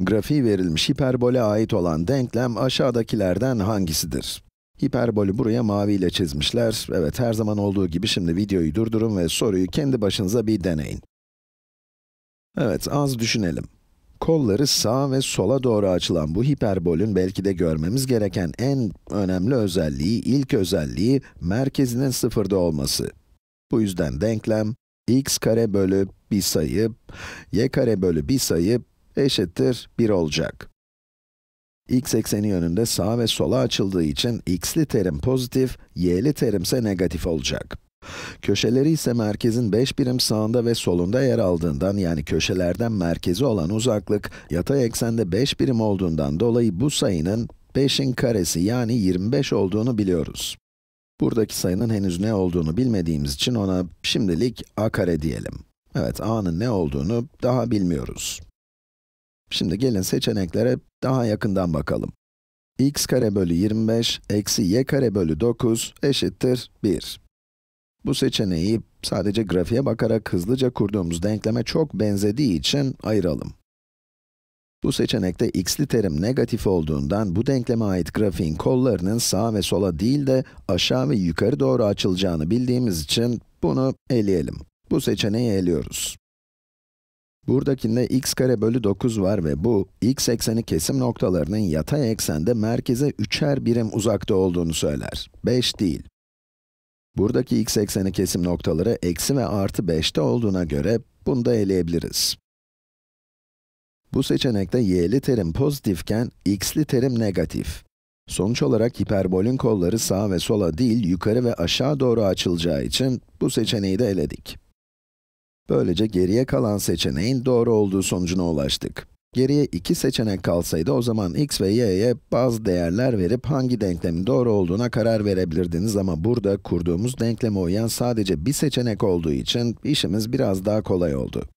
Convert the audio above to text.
Grafiği verilmiş hiperbole ait olan denklem aşağıdakilerden hangisidir? Hiperbolü buraya mavi ile çizmişler. Evet, her zaman olduğu gibi şimdi videoyu durdurun ve soruyu kendi başınıza bir deneyin. Evet, az düşünelim. Kolları sağa ve sola doğru açılan bu hiperbolün belki de görmemiz gereken en önemli özelliği, ilk özelliği, merkezinin sıfırda olması. Bu yüzden denklem, x kare bölü bir sayı, y kare bölü bir sayı eşittir 1 olacak. x ekseni yönünde sağ ve sola açıldığı için x'li terim pozitif, y'li terimse negatif olacak. Köşeleri ise merkezin 5 birim sağında ve solunda yer aldığından yani köşelerden merkezi olan uzaklık yatay eksende 5 birim olduğundan dolayı bu sayının 5'in karesi yani 25 olduğunu biliyoruz. Buradaki sayının henüz ne olduğunu bilmediğimiz için ona şimdilik a kare diyelim. Evet, a'nın ne olduğunu daha bilmiyoruz. Şimdi gelin seçeneklere daha yakından bakalım. x kare bölü 25 eksi y kare bölü 9 eşittir 1. Bu seçeneği sadece grafiğe bakarak hızlıca kurduğumuz denkleme çok benzediği için ayıralım. Bu seçenekte x'li terim negatif olduğundan bu denkleme ait grafiğin kollarının sağa ve sola değil de aşağı ve yukarı doğru açılacağını bildiğimiz için bunu eleyelim. Bu seçeneği eliyoruz. Buradakinde x kare bölü 9 var ve bu, x ekseni kesim noktalarının yatay eksende merkeze üçer birim uzakta olduğunu söyler. 5 değil. Buradaki x ekseni kesim noktaları eksi ve artı 5'te olduğuna göre bunu da eleyebiliriz. Bu seçenekte y'li terim pozitifken, x'li terim negatif. Sonuç olarak hiperbolün kolları sağ ve sola değil, yukarı ve aşağı doğru açılacağı için bu seçeneği de eledik. Böylece geriye kalan seçeneğin doğru olduğu sonucuna ulaştık. Geriye iki seçenek kalsaydı o zaman x ve y'ye bazı değerler verip hangi denklemin doğru olduğuna karar verebilirdiniz ama burada kurduğumuz denkleme uyan sadece bir seçenek olduğu için işimiz biraz daha kolay oldu.